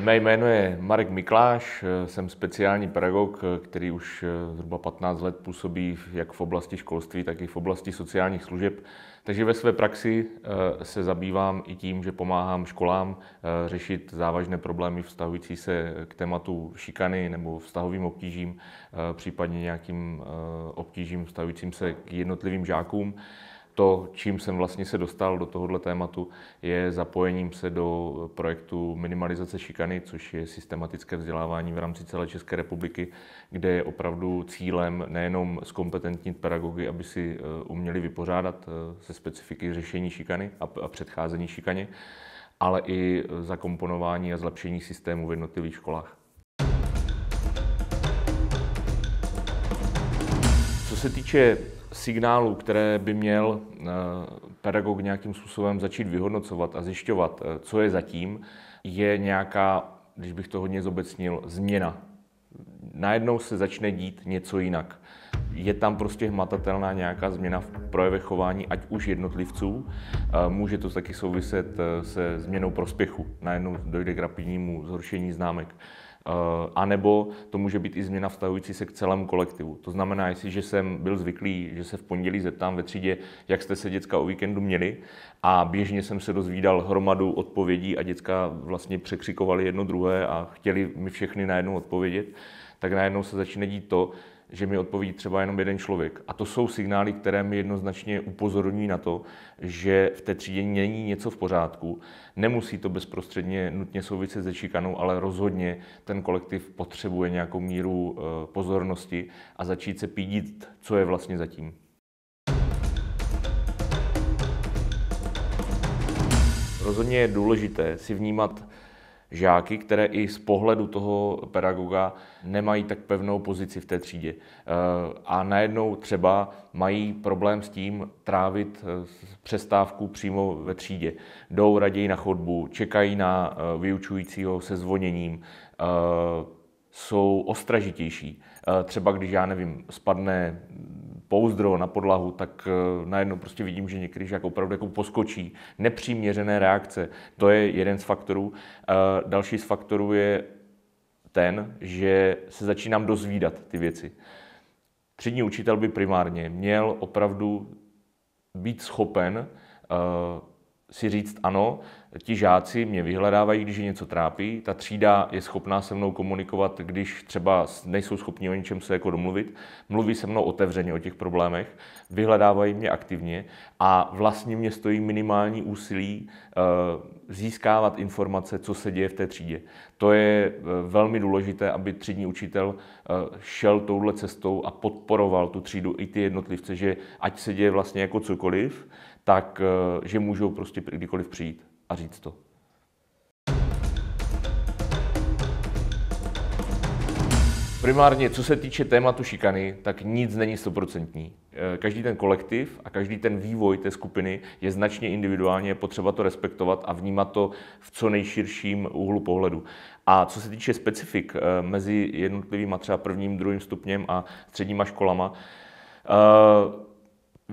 Mé jméno je Marek Mikláš, jsem speciální pedagog, který už zhruba 15 let působí jak v oblasti školství, tak i v oblasti sociálních služeb. Takže ve své praxi eh, se zabývám i tím, že pomáhám školám eh, řešit závažné problémy vztahující se k tématu šikany nebo vztahovým obtížím, eh, případně nějakým obtížím vztahujícím se k jednotlivým žákům to, čím jsem vlastně se dostal do tohohle tématu, je zapojením se do projektu minimalizace šikany, což je systematické vzdělávání v rámci celé České republiky, kde je opravdu cílem nejenom zkompetentnit pedagogy, aby si eh, uměli vypořádat eh, se specifiky řešení šikany a předcházení šikaně, ale i zakomponování a zlepšení systému v jednotlivých školách. Co se týče signálů, které by měl eh, pedagog nějakým způsobem začít vyhodnocovat a zjišťovat, eh, co je zatím, je nějaká, když bych to hodně zobecnil, změna. Najednou se začne dít něco jinak. Je tam prostě hmatatelná nějaká změna v projeve chování, ať už jednotlivců. Eh, může to taky souviset se změnou prospěchu. Najednou dojde k rapidnímu zhoršení známek. Eh, a nebo to může být i změna vztahující se k celému kolektivu. To znamená, jestliže jsem byl zvyklý, že se v pondělí zeptám ve třídě, jak jste se děcka o víkendu měli, a běžně jsem se dozvídal hromadu odpovědí a děcka vlastně překřikovali jedno druhé a chtěli mi všechny najednou odpovědět, tak najednou se začne dít to, že mi odpoví třeba jenom jeden člověk. A to jsou signály, které mi jednoznačně upozorňují na to, že v té třídě není něco v pořádku. Nemusí to bezprostředně nutně souviset se šikanou, ale rozhodně ten kolektiv potřebuje nějakou míru eh, pozornosti a začít se pídit, co je vlastně zatím. Rozhodně je důležité si vnímat žáky, které i z pohledu toho pedagoga nemají tak pevnou pozici v té třídě. Eh, a najednou třeba mají problém s tím trávit eh, přestávku přímo ve třídě. Jdou raději na chodbu, čekají na eh, vyučujícího se zvoněním, jsou ostražitější. Třeba když, já nevím, spadne pouzdro na podlahu, tak eh, najednou prostě vidím, že někdy jako opravdu jako poskočí. Nepřiměřené reakce, to je jeden z faktorů. Eh, další z faktorů je ten, že se začínám dozvídat ty věci. Třídní učitel by primárně měl opravdu být schopen eh, si říct ano, ti žáci mě vyhledávají, když je něco trápí, ta třída je schopná se mnou komunikovat, když třeba nejsou schopni o ničem se jako domluvit, mluví se mnou otevřeně o těch problémech, vyhledávají mě aktivně a vlastně mě stojí minimální úsilí eh, získávat informace, co se děje v té třídě. To je eh, velmi důležité, aby třídní učitel eh, šel touhle cestou a podporoval tu třídu i ty jednotlivce, že ať se děje vlastně jako cokoliv, tak eh, že můžou prostě kdykoliv přijít a říct to. Primárně, co se týče tématu šikany, tak nic není stoprocentní. Eh, každý ten kolektiv a každý ten vývoj té skupiny je značně individuálně, potřeba to respektovat a vnímat to v co nejširším úhlu pohledu. A co se týče specifik eh, mezi jednotlivými a třeba prvním, druhým stupněm a středníma školama,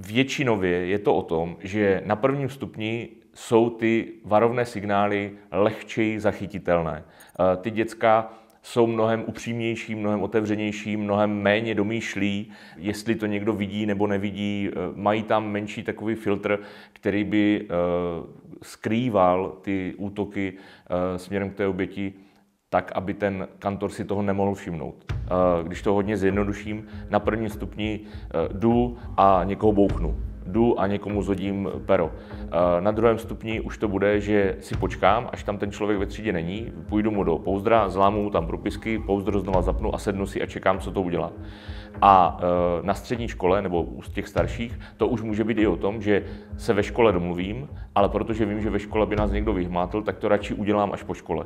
většinově je to o tom, že na prvním stupni jsou ty varovné signály lehčeji zachytitelné. Eh, ty děcka jsou mnohem upřímnější, mnohem otevřenější, mnohem méně domýšlí, jestli to někdo vidí nebo nevidí. Eh, mají tam menší takový filtr, který by eh, skrýval ty útoky směrem k té oběti tak, aby ten kantor si toho nemohl všimnout. Eh, když to hodně zjednoduším, na prvním stupni eh, jdu a někoho bouchnu. Jdu a někomu zodím pero. Eh, na druhém stupni už to bude, že si počkám, až tam ten člověk ve třídě není, půjdu mu do pouzdra, zlámu mu tam propisky, pouzdro znova zapnu a sednu si a čekám, co to udělá. A na střední škole nebo u těch starších to už může být i o tom, že se ve škole domluvím, ale protože vím, že ve škole by nás někdo vyhmátl, tak to radši udělám až po škole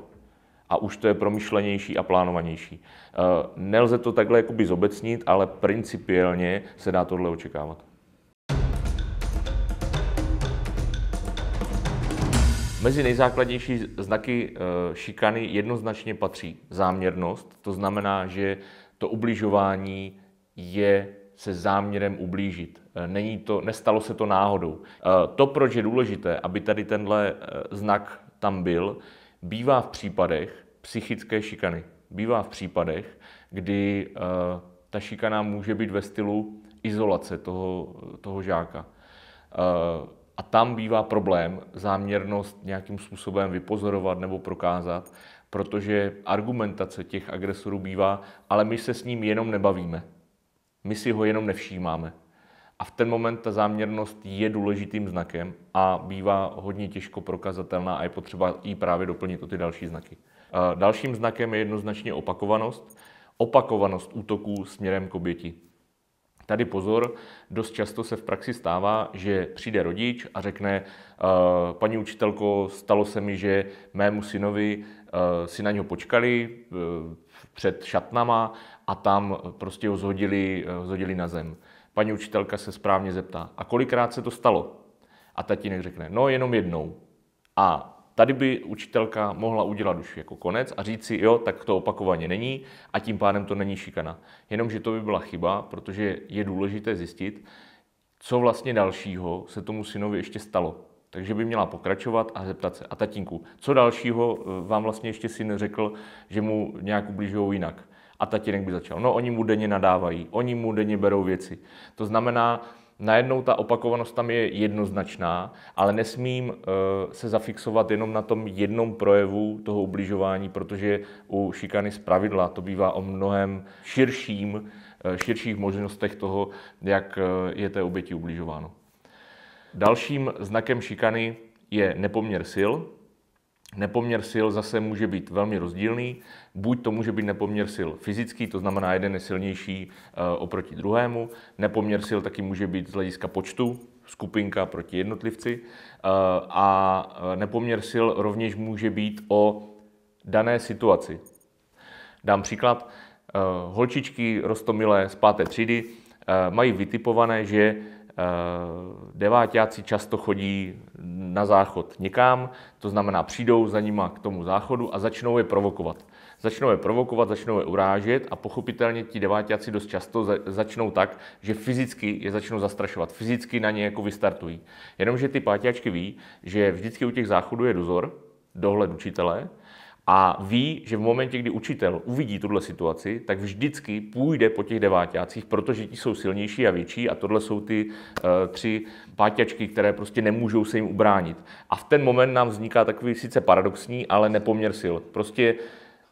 a už to je promyšlenější a plánovanější. Eh, nelze to takhle jakoby zobecnit, ale principiálně se dá tohle očekávat. Mezi nejzákladnější znaky eh, šikany jednoznačně patří záměrnost. To znamená, že to ubližování je se záměrem ublížit. Eh, není to, nestalo se to náhodou. To, proč je důležité, aby tady tenhle znak tam byl, bývá v případech psychické šikany. Bývá v případech, kdy eh, ta šikana může být ve stylu izolace toho, toho žáka. Eh, a tam bývá problém záměrnost nějakým způsobem vypozorovat nebo prokázat, protože argumentace těch agresorů bývá, ale my se s ním jenom nebavíme. My si ho jenom nevšímáme. A v ten moment ta záměrnost je důležitým znakem a bývá hodně těžko prokazatelná a je potřeba i právě doplnit o ty další znaky. Dalším znakem je jednoznačně opakovanost. Opakovanost útoků směrem k oběti. Tady pozor, dost často se v praxi stává, že přijde rodič a řekne, paní učitelko, stalo se mi, že mému synovi si na něho počkali e, před šatnama a tam prostě ho zhodili, e, zhodili na zem. Paní učitelka se správně zeptá, a kolikrát se to stalo? A tatínek řekne, no jenom jednou. A tady by učitelka mohla udělat už jako konec a říct si, jo, tak to opakovaně není a tím pádem to není šikana. Jenomže to by byla chyba, protože je důležité zjistit, co vlastně dalšího se tomu synovi ještě stalo. Takže by měla pokračovat a zeptat se, a tatínku, co dalšího e, vám vlastně ještě syn řekl, že mu nějak ubližují jinak. A tatínek by začal, no oni mu denně nadávají, oni mu denně berou věci. To znamená, najednou ta opakovanost tam je jednoznačná, ale nesmím eh, se zafixovat jenom na tom jednom projevu toho ubližování, protože u šikany z pravidla to bývá o mnohem širším, eh, širších možnostech toho, jak eh, je té oběti ubližováno. Dalším znakem šikany je nepoměr sil, Nepoměr sil zase může být velmi rozdílný. Buď to může být nepoměr sil fyzický, to znamená, jeden je silnější eh, oproti druhému. Nepoměr sil taky může být z hlediska počtu, skupinka proti jednotlivci. Eh, a eh, nepoměr sil rovněž může být o dané situaci. Dám příklad. Holčičky rostomilé z páté třídy mají vytipované, že Eh, deváťáci často chodí na záchod někam, to znamená přijdou za nima k tomu záchodu a začnou je provokovat. Začnou je provokovat, začnou je urážet a pochopitelně ti deváťáci dost často začnou tak, že fyzicky je začnou zastrašovat, fyzicky na ně jako vystartují. Jenomže ty páťáčky ví, že vždycky u těch záchodů je dozor, dohled učitele, a ví, že v momentě, kdy učitel uvidí tuhle situaci, tak vždycky půjde po těch devátácích, protože ti jsou silnější a větší a tohle jsou ty uh, tři páťačky, které prostě nemůžou se jim ubránit. A v ten moment nám vzniká takový sice paradoxní, ale nepoměr sil. Prostě,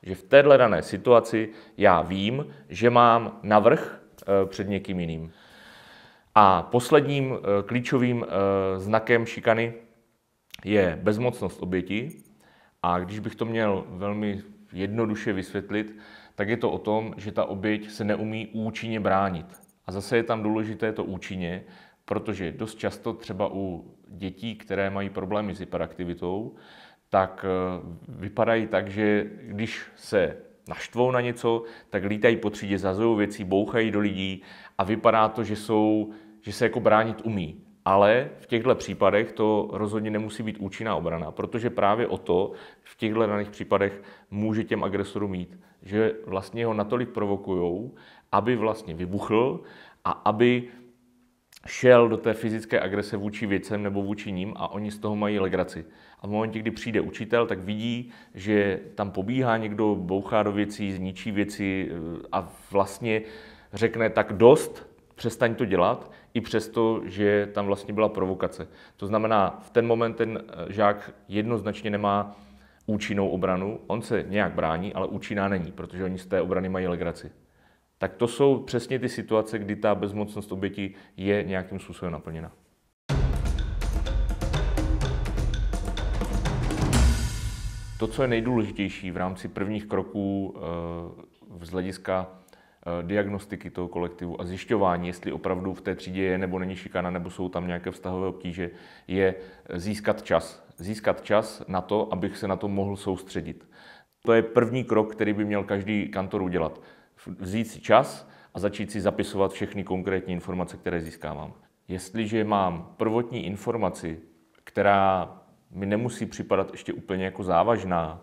že v téhle dané situaci já vím, že mám navrh uh, před někým jiným. A posledním uh, klíčovým uh, znakem šikany je bezmocnost oběti, a když bych to měl velmi jednoduše vysvětlit, tak je to o tom, že ta oběť se neumí účinně bránit. A zase je tam důležité to účinně, protože dost často třeba u dětí, které mají problémy s hyperaktivitou, tak eh, vypadají tak, že když se naštvou na něco, tak lítají po třídě, zazují věcí, bouchají do lidí a vypadá to, že, jsou, že se jako bránit umí. Ale v těchto případech to rozhodně nemusí být účinná obrana, protože právě o to v těchto daných případech může těm agresorům mít, že vlastně ho natolik provokují, aby vlastně vybuchl a aby šel do té fyzické agrese vůči věcem nebo vůči ním a oni z toho mají legraci. A v momentě, kdy přijde učitel, tak vidí, že tam pobíhá někdo, bouchá do věcí, zničí věci e, a vlastně řekne tak dost, přestaň to dělat, i přesto, že tam vlastně byla provokace. To znamená, v ten moment ten eh, žák jednoznačně nemá účinnou obranu, on se nějak brání, ale účinná není, protože oni z té obrany mají legraci. Tak to jsou přesně ty situace, kdy ta bezmocnost oběti je nějakým způsobem naplněna. To, co je nejdůležitější v rámci prvních kroků eh, z hlediska Eh, diagnostiky toho kolektivu a zjišťování, jestli opravdu v té třídě je nebo není šikana, nebo jsou tam nějaké vztahové obtíže, je získat čas. Získat čas na to, abych se na to mohl soustředit. To je první krok, který by měl každý kantor udělat. Vzít si čas a začít si zapisovat všechny konkrétní informace, které získávám. Jestliže mám prvotní informaci, která mi nemusí připadat ještě úplně jako závažná,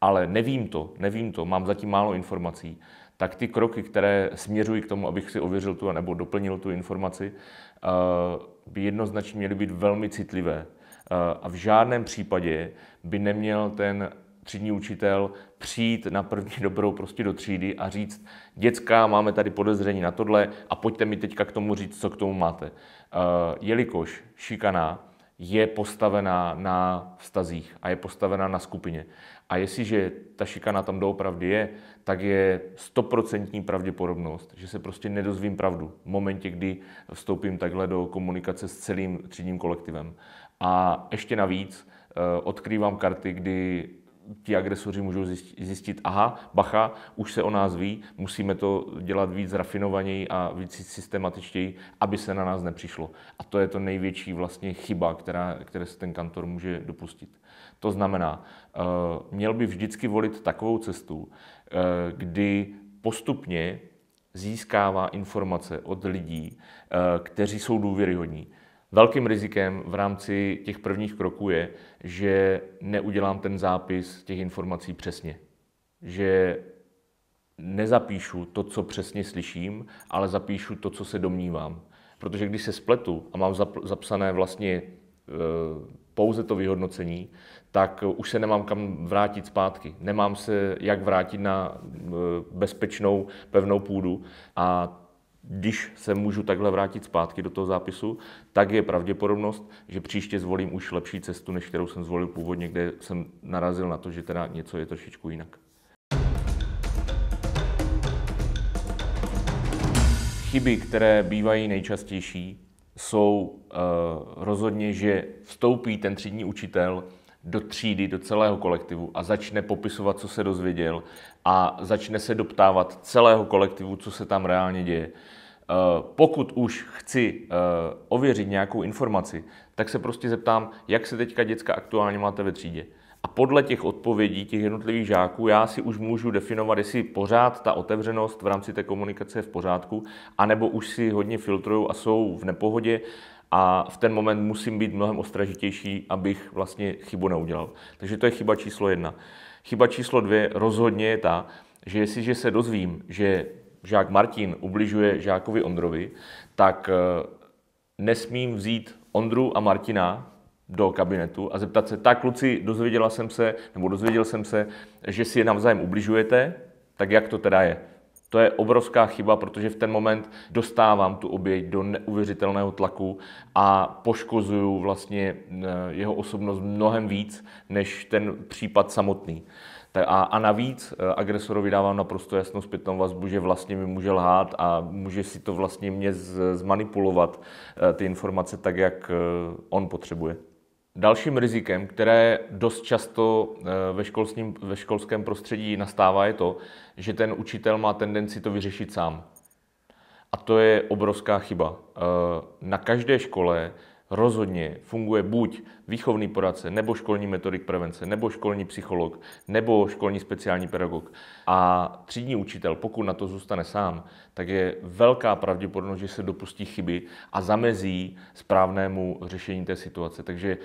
ale nevím to, nevím to, mám zatím málo informací, tak ty kroky, které směřují k tomu, abych si ověřil tu nebo doplnil tu informaci, eh, by jednoznačně měly být velmi citlivé. Eh, a v žádném případě by neměl ten třídní učitel přijít na první dobrou prostě do třídy a říct, děcka, máme tady podezření na tohle a pojďte mi teďka k tomu říct, co k tomu máte. Eh, jelikož šikana je postavená na vztazích a je postavená na skupině. A jestliže ta šikana tam doopravdy je, tak je stoprocentní pravděpodobnost, že se prostě nedozvím pravdu v momentě, kdy vstoupím takhle do komunikace s celým třídním kolektivem. A ještě navíc eh, odkrývám karty, kdy ti agresoři můžou zjistit, aha, bacha, už se o nás ví, musíme to dělat víc rafinovaněji a víc systematičtěji, aby se na nás nepřišlo. A to je to největší vlastně chyba, která, které se ten kantor může dopustit. To znamená, eh, měl by vždycky volit takovou cestu, eh, kdy postupně získává informace od lidí, eh, kteří jsou důvěryhodní. Velkým rizikem v rámci těch prvních kroků je, že neudělám ten zápis těch informací přesně. Že nezapíšu to, co přesně slyším, ale zapíšu to, co se domnívám. Protože když se spletu a mám zapsané vlastně e, pouze to vyhodnocení, tak už se nemám kam vrátit zpátky. Nemám se jak vrátit na e, bezpečnou, pevnou půdu a když se můžu takhle vrátit zpátky do toho zápisu, tak je pravděpodobnost, že příště zvolím už lepší cestu, než kterou jsem zvolil původně, kde jsem narazil na to, že teda něco je trošičku jinak. Chyby, které bývají nejčastější, jsou uh, rozhodně, že vstoupí ten třídní učitel do třídy, do celého kolektivu a začne popisovat, co se dozvěděl a začne se doptávat celého kolektivu, co se tam reálně děje. Eh, pokud už chci eh, ověřit nějakou informaci, tak se prostě zeptám, jak se teďka děcka aktuálně máte ve třídě. A podle těch odpovědí těch jednotlivých žáků já si už můžu definovat, jestli pořád ta otevřenost v rámci té komunikace je v pořádku, anebo už si hodně filtrují a jsou v nepohodě a v ten moment musím být mnohem ostražitější, abych vlastně chybu neudělal. Takže to je chyba číslo jedna. Chyba číslo dvě rozhodně je ta, že jestliže se dozvím, že žák Martin ubližuje žákovi Ondrovi, tak eh, nesmím vzít Ondru a Martina do kabinetu a zeptat se, tak kluci, dozvěděla jsem se, nebo dozvěděl jsem se, že si je navzájem ubližujete, tak jak to teda je? To je obrovská chyba, protože v ten moment dostávám tu oběť do neuvěřitelného tlaku a poškozuju vlastně eh, jeho osobnost mnohem víc než ten případ samotný. A, navíc eh, agresorovi dávám naprosto jasnou zpětnou vazbu, že vlastně mi může lhát a může si to vlastně mě zmanipulovat eh, ty informace tak, jak on potřebuje. Dalším rizikem, které dost často eh, ve, školským, ve školském prostředí nastává, je to, že ten učitel má tendenci to vyřešit sám. A to je obrovská chyba. Eh, na každé škole rozhodně funguje buď výchovný poradce, nebo školní metodik prevence, nebo školní psycholog, nebo školní speciální pedagog. A třídní učitel, pokud na to zůstane sám, tak je velká pravděpodobnost, že se dopustí chyby a zamezí správnému řešení té situace. Takže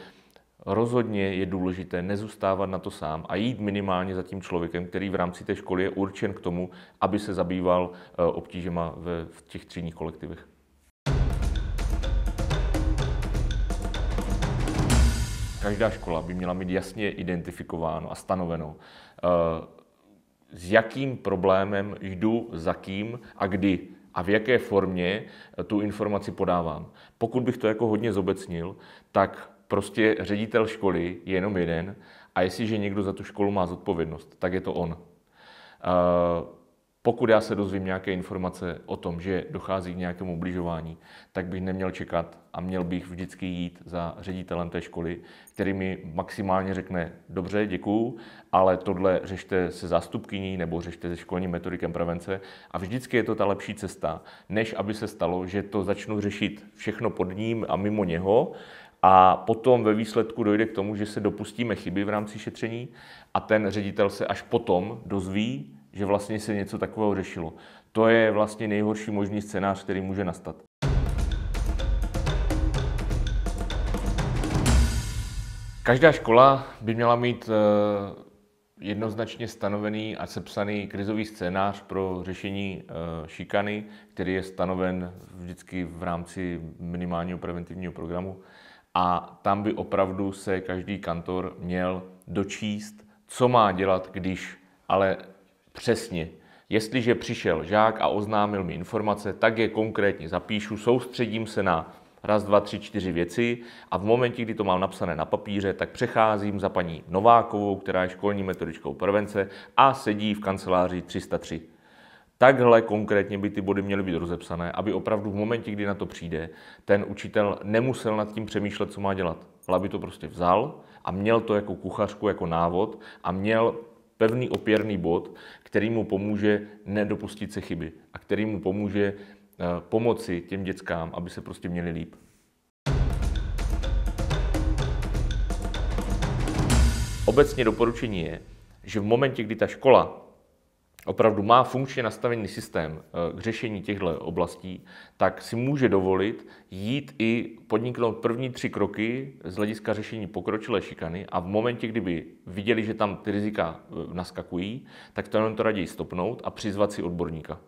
rozhodně je důležité nezůstávat na to sám a jít minimálně za tím člověkem, který v rámci té školy je určen k tomu, aby se zabýval eh, obtížema v těch třídních kolektivech. každá škola by měla mít jasně identifikováno a stanoveno, eh, s jakým problémem jdu, za kým a kdy a v jaké formě eh, tu informaci podávám. Pokud bych to jako hodně zobecnil, tak prostě ředitel školy je jenom jeden a jestliže někdo za tu školu má zodpovědnost, tak je to on. Eh, pokud já se dozvím nějaké informace o tom, že dochází k nějakému ubližování, tak bych neměl čekat a měl bych vždycky jít za ředitelem té školy, který mi maximálně řekne, dobře, děkuju, ale tohle řešte se zástupkyní nebo řešte se školním metodikem prevence. A vždycky je to ta lepší cesta, než aby se stalo, že to začnu řešit všechno pod ním a mimo něho, a potom ve výsledku dojde k tomu, že se dopustíme chyby v rámci šetření a ten ředitel se až potom dozví, že vlastně se něco takového řešilo. To je vlastně nejhorší možný scénář, který může nastat. Každá škola by měla mít eh, jednoznačně stanovený a sepsaný krizový scénář pro řešení eh, šikany, který je stanoven vždycky v rámci minimálního preventivního programu. A tam by opravdu se každý kantor měl dočíst, co má dělat, když, ale přesně. Jestliže přišel žák a oznámil mi informace, tak je konkrétně zapíšu, soustředím se na raz, dva, tři, čtyři věci a v momentě, kdy to mám napsané na papíře, tak přecházím za paní Novákovou, která je školní metodičkou prevence a sedí v kanceláři 303. Takhle konkrétně by ty body měly být rozepsané, aby opravdu v momentě, kdy na to přijde, ten učitel nemusel nad tím přemýšlet, co má dělat. Ale aby to prostě vzal a měl to jako kuchařku, jako návod a měl pevný opěrný bod, který mu pomůže nedopustit se chyby a který mu pomůže eh, pomoci těm dětskám, aby se prostě měli líp. Obecně doporučení je, že v momentě, kdy ta škola opravdu má funkčně nastavený systém eh, k řešení těchto oblastí, tak si může dovolit jít i podniknout první tři kroky z hlediska řešení pokročilé šikany a v momentě, kdyby viděli, že tam ty rizika eh, naskakují, tak to jenom to raději stopnout a přizvat si odborníka.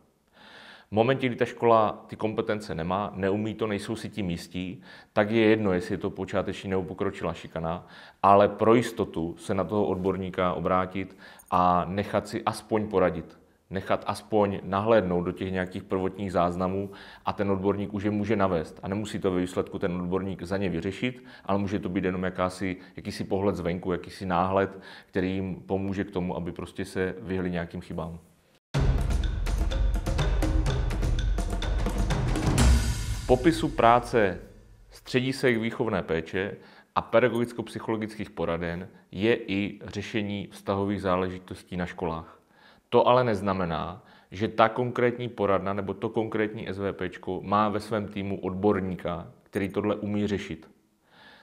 V momentě, kdy ta škola ty kompetence nemá, neumí to, nejsou si tím jistí, tak je jedno, jestli je to počáteční nebo pokročila šikana, ale pro jistotu se na toho odborníka obrátit a nechat si aspoň poradit nechat aspoň nahlédnout do těch nějakých prvotních záznamů a ten odborník už je může navést. A nemusí to ve výsledku ten odborník za ně vyřešit, ale může to být jenom jakási, jakýsi pohled zvenku, jakýsi náhled, který jim pomůže k tomu, aby prostě se vyhli nějakým chybám. popisu práce středisek výchovné péče a pedagogicko-psychologických poraden je i řešení vztahových záležitostí na školách. To ale neznamená, že ta konkrétní poradna nebo to konkrétní SVP má ve svém týmu odborníka, který tohle umí řešit.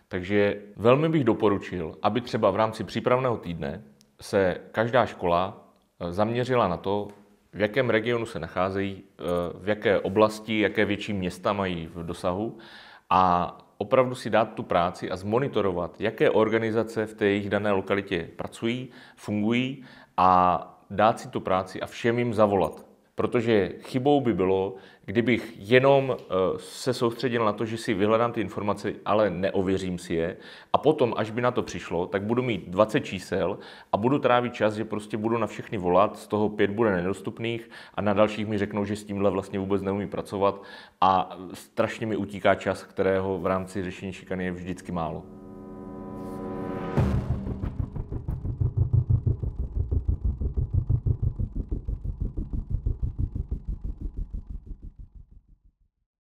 Takže velmi bych doporučil, aby třeba v rámci přípravného týdne se každá škola zaměřila na to, v jakém regionu se nacházejí, eh, v jaké oblasti, jaké větší města mají v dosahu a opravdu si dát tu práci a zmonitorovat, jaké organizace v té jejich dané lokalitě pracují, fungují a dát si tu práci a všem jim zavolat protože chybou by bylo, kdybych jenom eh, se soustředil na to, že si vyhledám ty informace, ale neověřím si je a potom, až by na to přišlo, tak budu mít 20 čísel a budu trávit čas, že prostě budu na všechny volat, z toho pět bude nedostupných a na dalších mi řeknou, že s tímhle vlastně vůbec neumí pracovat a strašně mi utíká čas, kterého v rámci řešení šikany je vždycky málo.